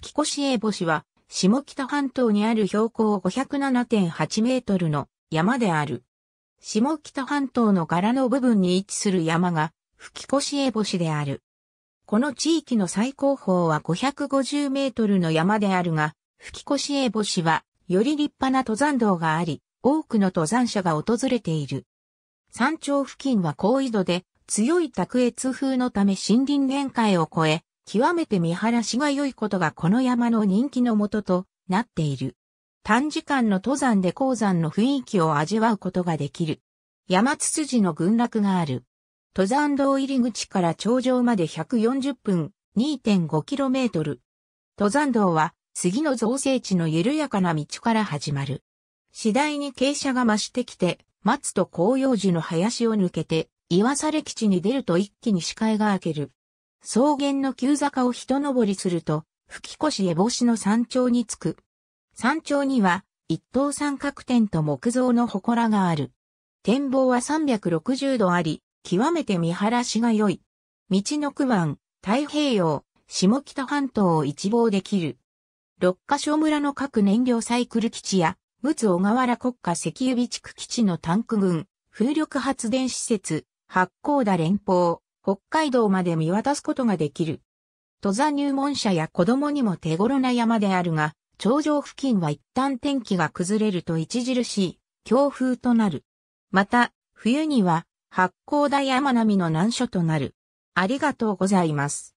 吹越英星は、下北半島にある標高507.8メートルの山である。下北半島の柄の部分に位置する山が、吹越英星である。この地域の最高峰は550メートルの山であるが、吹越英星は、より立派な登山道があり、多くの登山者が訪れている。山頂付近は高緯度で、強い卓越風のため森林限界を超え、極めて見晴らしが良いことがこの山の人気のもととなっている。短時間の登山で鉱山の雰囲気を味わうことができる。山つつじの群落がある。登山道入り口から頂上まで140分 2.5km。登山道は杉の造成地の緩やかな道から始まる。次第に傾斜が増してきて、松と紅葉樹の林を抜けて、岩され基地に出ると一気に視界が開ける。草原の急坂を一登りすると、吹越烏帽子の山頂に着く。山頂には、一等三角点と木造の祠がある。展望は360度あり、極めて見晴らしが良い。道の区湾、太平洋、下北半島を一望できる。六ヶ所村の各燃料サイクル基地や、陸奥小河原国家石油備蓄基地のタンク群、風力発電施設、八甲田連邦。北海道まで見渡すことができる。登山入門者や子供にも手頃な山であるが、頂上付近は一旦天気が崩れると著しい強風となる。また、冬には八甲田山並みの難所となる。ありがとうございます。